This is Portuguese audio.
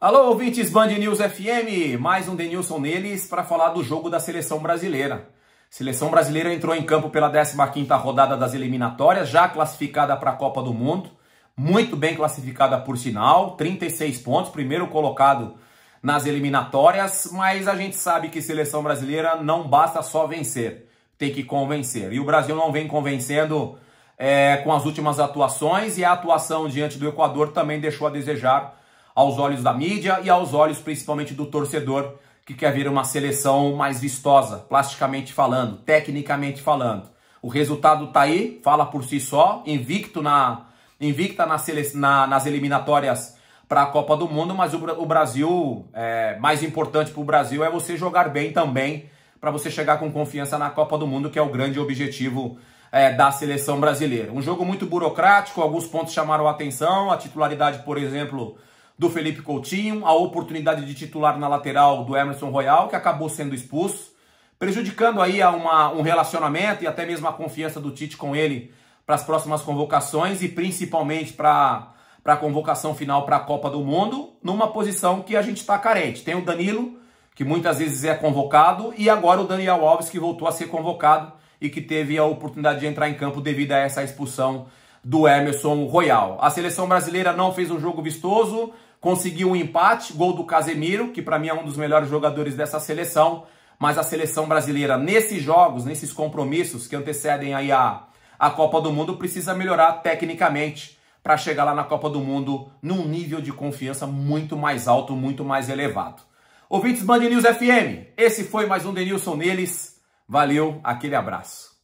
Alô, ouvintes Band News FM, mais um Denilson neles para falar do jogo da seleção brasileira. Seleção brasileira entrou em campo pela 15ª rodada das eliminatórias, já classificada para a Copa do Mundo, muito bem classificada por sinal, 36 pontos, primeiro colocado nas eliminatórias, mas a gente sabe que seleção brasileira não basta só vencer, tem que convencer. E o Brasil não vem convencendo é, com as últimas atuações e a atuação diante do Equador também deixou a desejar aos olhos da mídia e aos olhos principalmente do torcedor que quer ver uma seleção mais vistosa, plasticamente falando, tecnicamente falando. O resultado está aí, fala por si só, invicto na invicta na na, nas eliminatórias para a Copa do Mundo, mas o, o Brasil, é, mais importante para o Brasil é você jogar bem também, para você chegar com confiança na Copa do Mundo, que é o grande objetivo é, da seleção brasileira. Um jogo muito burocrático, alguns pontos chamaram a atenção, a titularidade, por exemplo, do Felipe Coutinho, a oportunidade de titular na lateral do Emerson Royal, que acabou sendo expulso, prejudicando aí uma, um relacionamento e até mesmo a confiança do Tite com ele para as próximas convocações e principalmente para a convocação final para a Copa do Mundo, numa posição que a gente está carente. Tem o Danilo, que muitas vezes é convocado, e agora o Daniel Alves, que voltou a ser convocado e que teve a oportunidade de entrar em campo devido a essa expulsão do Emerson Royal. A seleção brasileira não fez um jogo vistoso, conseguiu um empate, gol do Casemiro, que para mim é um dos melhores jogadores dessa seleção, mas a seleção brasileira nesses jogos, nesses compromissos que antecedem aí a, a Copa do Mundo, precisa melhorar tecnicamente para chegar lá na Copa do Mundo num nível de confiança muito mais alto, muito mais elevado. Ouvintes Band News FM, esse foi mais um Denilson Neles. Valeu, aquele abraço.